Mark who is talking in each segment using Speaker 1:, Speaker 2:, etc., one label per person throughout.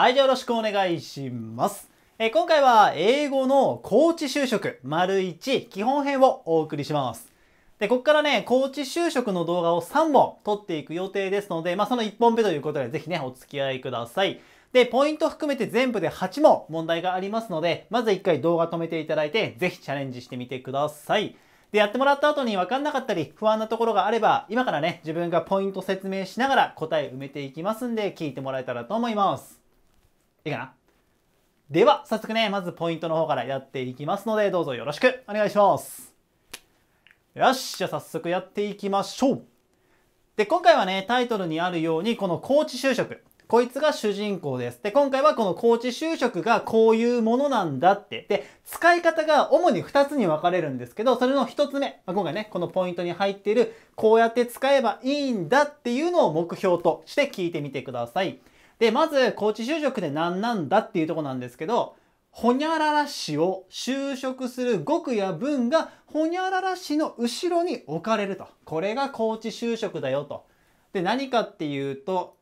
Speaker 1: はい、じゃあよろしくお願いします。え今回は英語の高知就職丸1基本編をお送りします。で、ここからね、高知就職の動画を3本撮っていく予定ですので、まあその1本目ということでぜひね、お付き合いください。で、ポイント含めて全部で8問問題がありますので、まず1回動画止めていただいて、ぜひチャレンジしてみてください。で、やってもらった後に分かんなかったり、不安なところがあれば、今からね、自分がポイント説明しながら答え埋めていきますんで、聞いてもらえたらと思います。いいかなでは、早速ね、まずポイントの方からやっていきますので、どうぞよろしくお願いします。よし、じゃあ早速やっていきましょう。で、今回はね、タイトルにあるように、この高知就職。こいつが主人公です。で、今回はこの高知就職がこういうものなんだって。で、使い方が主に2つに分かれるんですけど、それの1つ目、まあ、今回ね、このポイントに入っている、こうやって使えばいいんだっていうのを目標として聞いてみてください。で、まず、高知就職で何なんだっていうとこなんですけど、ほにゃらら市を就職する語句や文がほにゃらら市の後ろに置かれると。これが高知就職だよと。で、何かっていうと、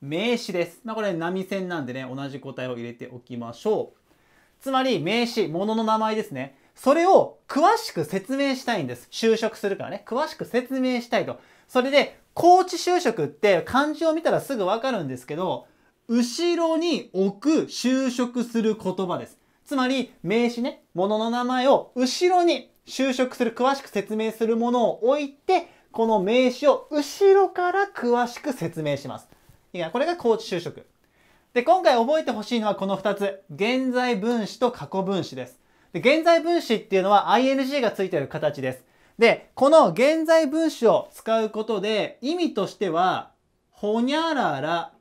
Speaker 1: 名詞です。まあ、これ波線なんでね、同じ答えを入れておきましょう。つまり名詞、物の名前ですね。それを詳しく説明したいんです。就職するからね。詳しく説明したいと。それで、高知就職って漢字を見たらすぐわかるんですけど、後ろに置く就職する言葉です。つまり名詞ね、ものの名前を後ろに就職する、詳しく説明するものを置いて、この名詞を後ろから詳しく説明します。いや、これが高知就職。で、今回覚えてほしいのはこの2つ。現在分詞と過去分詞です。で現在分詞っていうのは ing がついてる形です。で、この現在分詞を使うことで、意味としては、ほにゃらら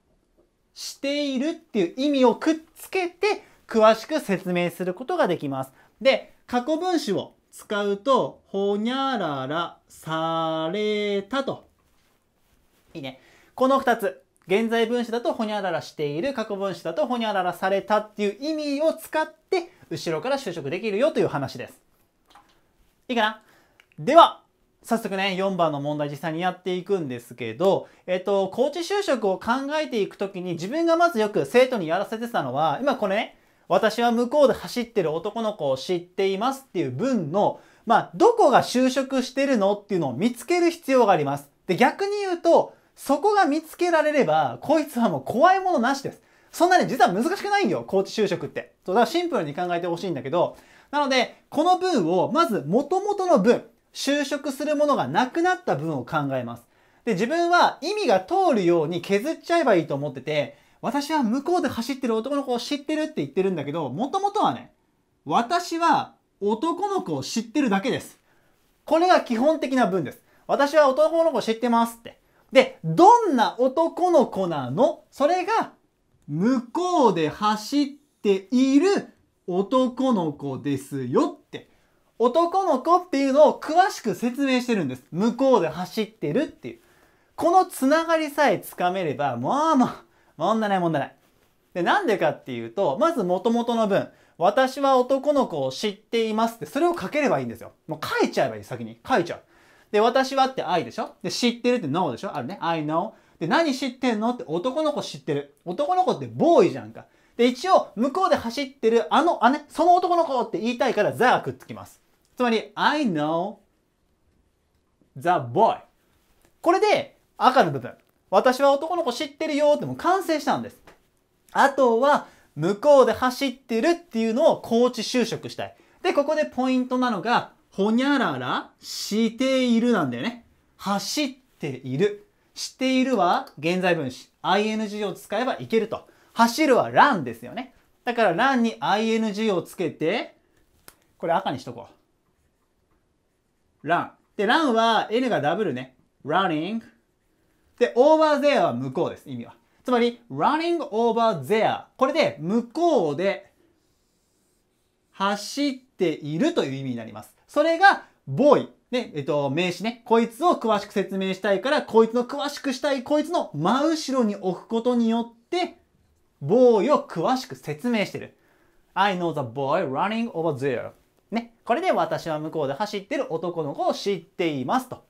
Speaker 1: しているっていう意味をくっつけて、詳しく説明することができます。で、過去分詞を使うと、ほにゃららされたと。いいね。この二つ。現在分詞だとほにゃららしている、過去分詞だとほにゃららされたっていう意味を使って、後ろから就職できるよという話です。いいかなでは早速ね4番の問題実際にやっていくんですけど、えっと、コーチ就職を考えていく時に自分がまずよく生徒にやらせてたのは今これね私は向こうで走ってる男の子を知っていますっていう文の、まあ、どこが就職してるのっていうのを見つける必要があります。で、逆に言うと、そこが見つけられれば、こいつはもう怖いものなしです。そんなね、実は難しくないんよ、コーチ就職って。そう、だからシンプルに考えてほしいんだけど、なので、この文を、まず元々の文、就職するものがなくなった分を考えます。で、自分は意味が通るように削っちゃえばいいと思ってて、私は向こうで走ってる男の子を知ってるって言ってるんだけど、もともとはね、私は男の子を知ってるだけです。これが基本的な文です。私は男の子知ってますって。で、どんな男の子なのそれが、向こうで走っている男の子ですよって。男の子っていうのを詳しく説明してるんです。向こうで走ってるっていう。このつながりさえつかめれば、まあまあ、問題ない問題ない。で、なんでかっていうと、まず元々の文、私は男の子を知っていますって、それを書ければいいんですよ。もう書いちゃえばいい、先に。書いちゃう。で、私はって愛でしょで、知ってるって n o でしょあるね。I know。で、何知ってんのって男の子知ってる。男の子ってボーイじゃんか。で、一応、向こうで走ってる、あの、あね、その男の子って言いたいから、ザがくっつきます。つまり、I know the boy。これで赤の部分。私は男の子知ってるよっても完成したんです。あとは、向こうで走ってるっていうのを高知就職したい。で、ここでポイントなのが、ほにゃららしているなんだよね。走っている。しているは現在分詞。ing を使えばいけると。走るはランですよね。だからランに ing をつけて、これ赤にしとこう。run。で、run は n がダブルね。running。で、over there は向こうです、意味は。つまり、running over there。これで向こうで走っているという意味になります。それが boy。ね、えっと、名詞ね。こいつを詳しく説明したいから、こいつの詳しくしたい、こいつの真後ろに置くことによって、ボーイを詳しく説明してる。I know the boy running over there. ね、これで私は向こうで走ってる男の子を知っていますと。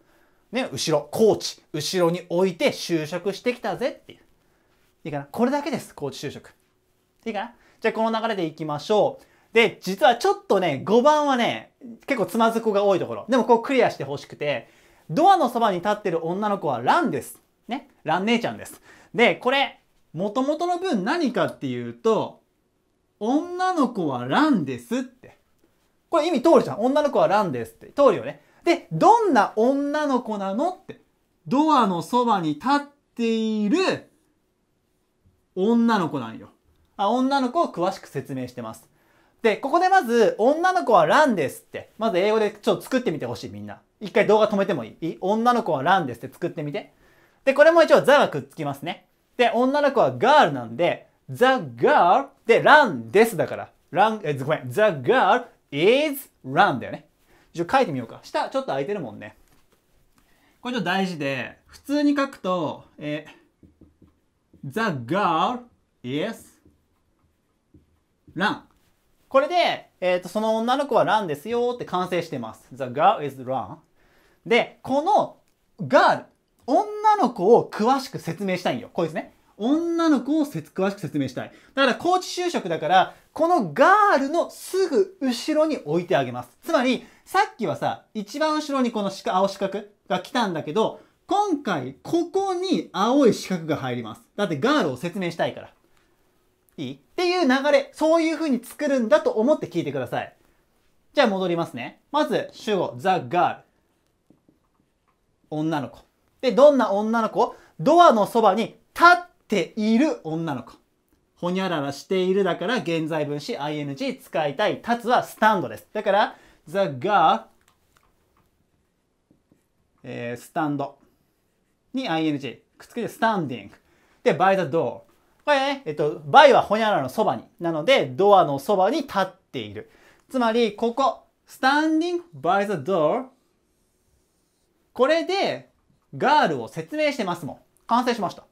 Speaker 1: ね、後ろ、コーチ、後ろに置いて就職してきたぜっていう。いいかなこれだけです、コーチ就職。いいかなじゃあこの流れでいきましょう。で、実はちょっとね、5番はね、結構つまずくが多いところ。でもこうクリアしてほしくて、ドアのそばに立ってる女の子はランです。ね。ラン姉ちゃんです。で、これ、元々の文何かっていうと、女の子はランですって。これ意味通るじゃん。女の子はランですって。通るよね。で、どんな女の子なのって。ドアのそばに立っている女の子なんよ。あ、女の子を詳しく説明してます。で、ここでまず、女の子はランですって。まず英語でちょっと作ってみてほしい、みんな。一回動画止めてもいい女の子はランですって作ってみて。で、これも一応ザがくっつきますね。で、女の子はガールなんで、ザ・ガールで、ランですだから。ラン、え、ごめん、ザ・ガール is run だよね。一応書いてみようか。下ちょっと空いてるもんね。これちょっと大事で、普通に書くと、え the girl is run。これで、えっ、ー、と、その女の子は run ですよって完成してます。the girl is run。で、この girl、女の子を詳しく説明したいんよ。こいつね。女の子を詳しく説明したい。だから高知就職だから、このガールのすぐ後ろに置いてあげます。つまり、さっきはさ、一番後ろにこの青四角が来たんだけど、今回、ここに青い四角が入ります。だってガールを説明したいから。いいっていう流れ、そういう風に作るんだと思って聞いてください。じゃあ戻りますね。まず、主語、ザ・ガール。女の子。で、どんな女の子ドアのそばに立っている女の子。ほにゃららしているだから現在分詞 ing 使いたい。立つはスタンドです。だから the girl、えー、スタンドに ing くっつけて standing で by the door これね、えっと、by はほにゃららのそばに。なので、ドアのそばに立っている。つまり、ここ、standing by the door これで、ガールを説明してますもん。完成しました。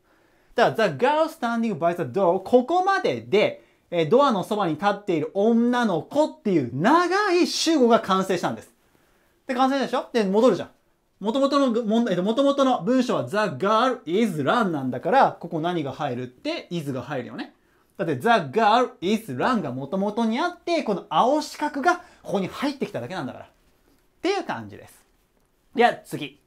Speaker 1: だか The girl standing by the door ここまでで、えドアのそばに立っている女の子っていう長い主語が完成したんです。で、完成でしょで、戻るじゃん。もとの問題、もとの文章は The girl is run なんだから、ここ何が入るって is が入るよね。だって The girl is run がにあって、この青四角がここに入ってきただけなんだから。っていう感じです。では次。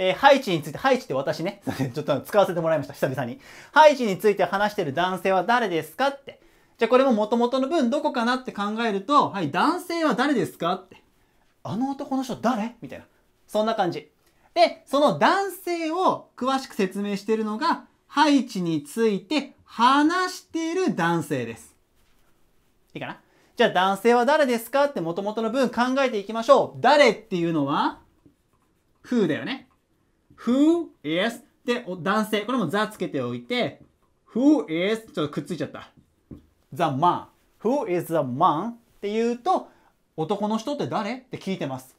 Speaker 1: えー、ハイチについて、ハイチって私ね、ちょっと使わせてもらいました、久々に。ハイチについて話してる男性は誰ですかって。じゃあこれも元々の文どこかなって考えると、はい、男性は誰ですかって。あの男の人誰みたいな。そんな感じ。で、その男性を詳しく説明しているのが、ハイチについて話している男性です。いいかなじゃあ男性は誰ですかって元々の文考えていきましょう。誰っていうのは、風だよね。Who is で男性これもザつけておいて Who is ちょっとくっついちゃった The man Who is the man って言うと男の人って誰って聞いてます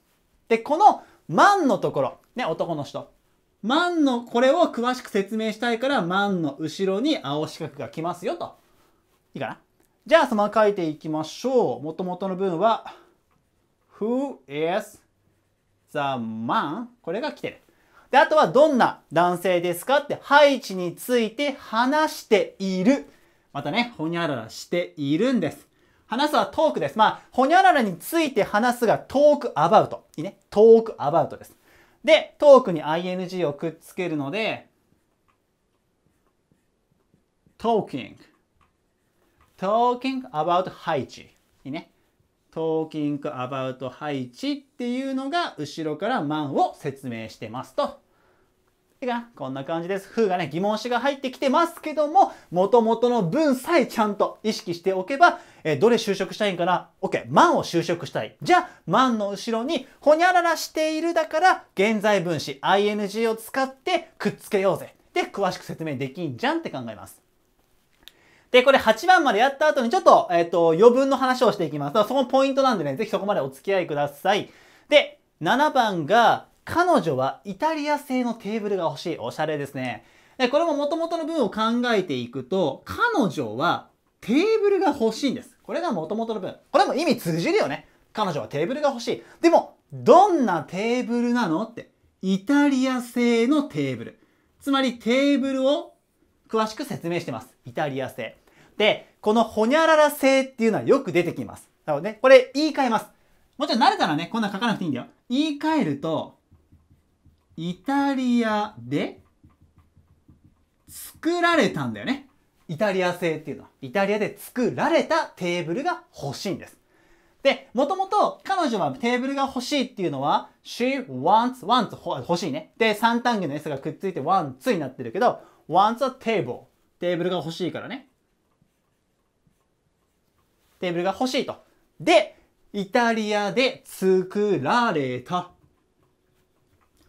Speaker 1: でこの man のところね男の人 man のこれを詳しく説明したいから man の後ろに青四角が来ますよといいかなじゃあそのまま書いていきましょうもともとの文は Who is the man これが来てるで、あとはどんな男性ですかって配置について話している。またね、ほにゃららしているんです。話すはトークです。まあ、ほにゃららについて話すがトークアバウト。いいね。トークアバウトです。で、トークに ing をくっつけるので、talking, talking about 配置。いいね。talking about 配置っていうのが後ろから man を説明してますと。てか、こんな感じです。うがね、疑問詞が入ってきてますけども、元々の文さえちゃんと意識しておけば、えー、どれ就職したいんかな ?OK、万を就職したい。じゃあ、万の後ろに、ほにゃららしているだから、現在分詞 ing を使ってくっつけようぜ。で、詳しく説明できんじゃんって考えます。で、これ8番までやった後にちょっと、えっ、ー、と、余分の話をしていきます。そのポイントなんでね、ぜひそこまでお付き合いください。で、7番が、彼女はイタリア製のテーブルが欲しい。おしゃれですね。で、これも元々の文を考えていくと、彼女はテーブルが欲しいんです。これが元々の文。これも意味通じるよね。彼女はテーブルが欲しい。でも、どんなテーブルなのって。イタリア製のテーブル。つまりテーブルを詳しく説明してます。イタリア製。、このほにゃらら性っていうのはよく出てきます。なので、これ言い換えます。もちろん慣れたらね、こんなん書かなくていいんだよ。言い換えると、イタリアで作られたんだよね。イタリア製っていうのは、イタリアで作られたテーブルが欲しいんです。で、もともと彼女はテーブルが欲しいっていうのは、she wants, wants, 欲しいね。で、三単元の s がくっついて o a n t s になってるけど、wants a table。テーブルが欲しいからね。テーブルが欲しいと。で、イタリアで作られた。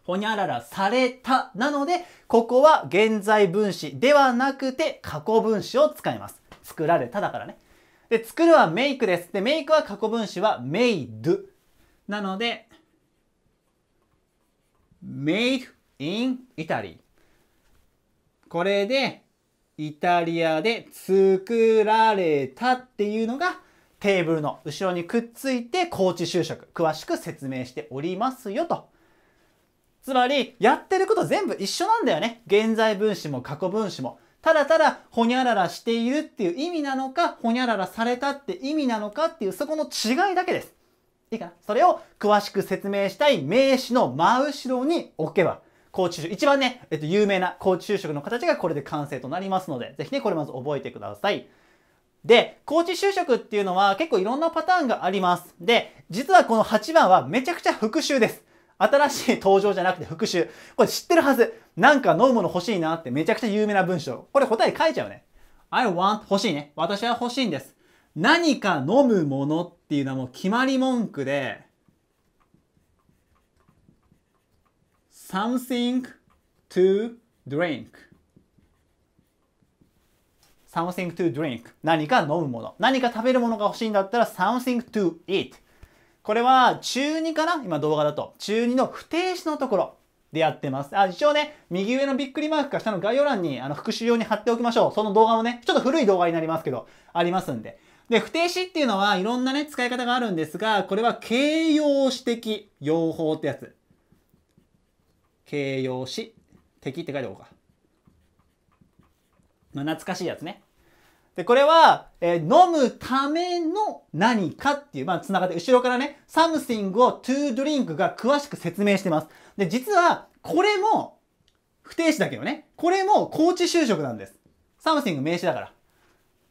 Speaker 1: ほにゃららされた。なので、ここは現在分詞ではなくて過去分詞を使います。作られただからね。で、作るはメイクです。で、メイクは過去分詞はメイド。なので、made in Italy。これで、イタリアで作られたっていうのがテーブルの後ろにくっついて高知就職詳しく説明しておりますよと。つまりやってること全部一緒なんだよね。現在分詞も過去分詞も。ただただほにゃららしているっていう意味なのか、ほにゃららされたって意味なのかっていうそこの違いだけです。いいかなそれを詳しく説明したい名詞の真後ろに置けば、高知就職、一番ね、えっと、有名な高知就職の形がこれで完成となりますので、ぜひね、これまず覚えてください。で、高知就職っていうのは結構いろんなパターンがあります。で、実はこの8番はめちゃくちゃ復習です。新しい登場じゃなくて復習。これ知ってるはず。なんか飲むもの欲しいなってめちゃくちゃ有名な文章。これ答え書いちゃうね。I want 欲しいね。私は欲しいんです。何か飲むものっていうのはもう決まり文句で something to drink something to drink 何か飲むもの何か食べるものが欲しいんだったら something to eat これは中2かな今動画だと中2の不定詞のところでやってます。あ、一応ね、右上のびっくりマークか下の概要欄にあの復習用に貼っておきましょう。その動画もね、ちょっと古い動画になりますけど、ありますんで。で、不定詞っていうのはいろんなね、使い方があるんですが、これは形容詞的用法ってやつ。形容詞的って書いておこうか。懐かしいやつね。で、これは、えー、飲むための何かっていう、まあ、つながって、後ろからね、something を to drink が詳しく説明してます。で、実は、これも、不定詞だけどね、これも高知就職なんです。something 名詞だから。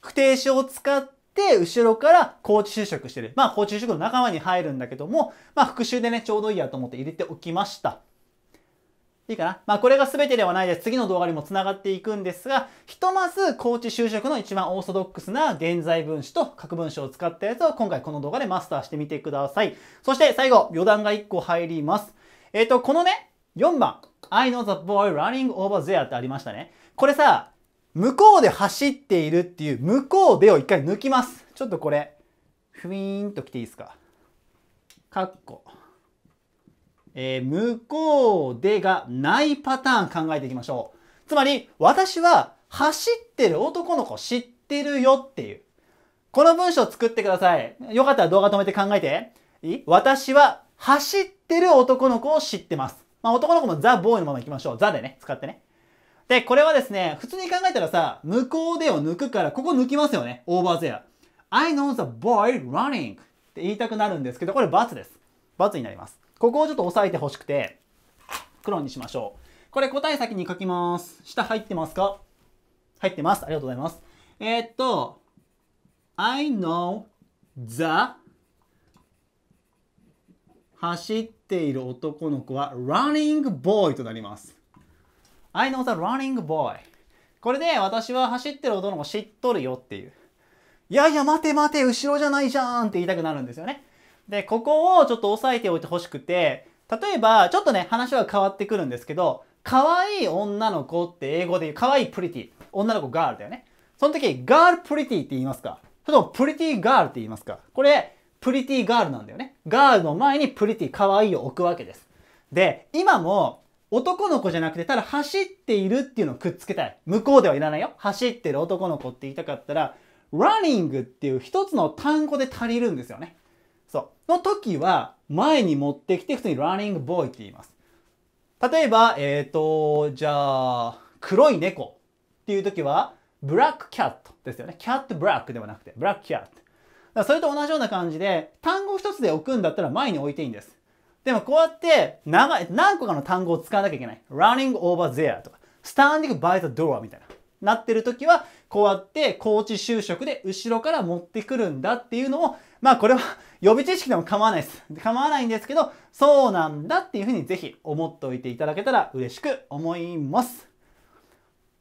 Speaker 1: 不定詞を使って、後ろから高知就職してる。まあ、高知就職の仲間に入るんだけども、まあ、復習でね、ちょうどいいやと思って入れておきました。いいかなまあこれが全てではないです。次の動画にも繋がっていくんですが、ひとまず高知就職の一番オーソドックスな現在分詞と各分章を使ったやつを今回この動画でマスターしてみてください。そして最後、余談が1個入ります。えっ、ー、と、このね、4番、I know the boy running over there ってありましたね。これさ、向こうで走っているっていう、向こうでを一回抜きます。ちょっとこれ、ふいーんと来ていいですか。かっこ。えー、向こうでがないパターン考えていきましょう。つまり、私は走ってる男の子知ってるよっていう。この文章を作ってください。よかったら動画止めて考えて。い私は走ってる男の子を知ってます。まあ、男の子もザ・ボーイのまま行きましょう。ザでね、使ってね。で、これはですね、普通に考えたらさ、向こうでを抜くから、ここ抜きますよね。オーバーゼア。I know the boy running って言いたくなるんですけど、これ×です。×になります。ここをちょっと押さえてほしくて、黒にしましょう。これ答え先に書きます。下入ってますか入ってます。ありがとうございます。えー、っと、I know the 走っている男の子は running boy となります。I know the running boy. これで私は走ってる男の子知っとるよっていう。いやいや待て待て後ろじゃないじゃんって言いたくなるんですよね。で、ここをちょっと押さえておいてほしくて、例えば、ちょっとね、話は変わってくるんですけど、可愛い女の子って英語で言う、可愛いプリティ。女の子ガールだよね。その時、ガールプリティって言いますかそれともプリティガールって言いますかこれ、プリティガールなんだよね。ガールの前にプリティ、可愛いを置くわけです。で、今も、男の子じゃなくて、ただ走っているっていうのをくっつけたい。向こうではいらないよ。走ってる男の子って言いたかったら、running っていう一つの単語で足りるんですよね。そう。の時は、前に持ってきて、普通にランニングボーイって言います。例えば、えっ、ー、と、じゃあ、黒い猫っていう時は、ブラックキャットですよね。キャットブラックではなくて、ブラックキャット。それと同じような感じで、単語一つで置くんだったら前に置いていいんです。でもこうやって長い、何個かの単語を使わなきゃいけない。running over there とか、standing by the door みたいな。なってる時は、こうやって高知就職で後ろから持ってくるんだっていうのをまあこれは予備知識でも構わないです。構わないんですけど、そうなんだっていうふうにぜひ思っておいていただけたら嬉しく思います。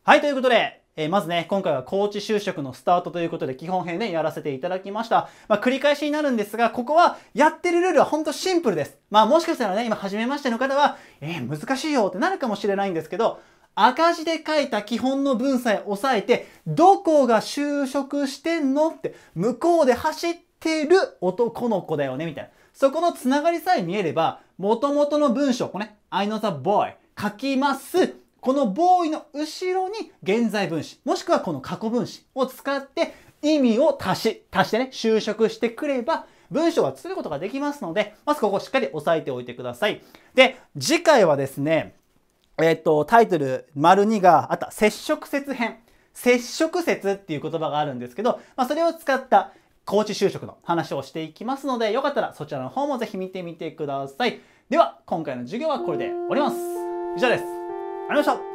Speaker 1: はい、ということで、えまずね、今回は高知就職のスタートということで基本編でやらせていただきました。まあ、繰り返しになるんですが、ここはやってるルールはほんとシンプルです。まあ、もしかしたらね、今初めましての方は、えー、難しいよってなるかもしれないんですけど、赤字で書いた基本の文さえ押さえて、どこが就職してんのって、向こうで走っててる男の子だよね、みたいな。そこのつながりさえ見えれば、元々の文章、これね、I know the boy 書きます。このボーイの後ろに現在分詞、もしくはこの過去分詞を使って意味を足し、足してね、修飾してくれば、文章は作ることができますので、まずここしっかり押さえておいてください。で、次回はですね、えっ、と、タイトル、丸2があった、接触説編。接触説っていう言葉があるんですけど、まあ、それを使った高知就職の話をしていきますので、よかったらそちらの方もぜひ見てみてください。では、今回の授業はこれで終わります。以上です。ありがとうございました。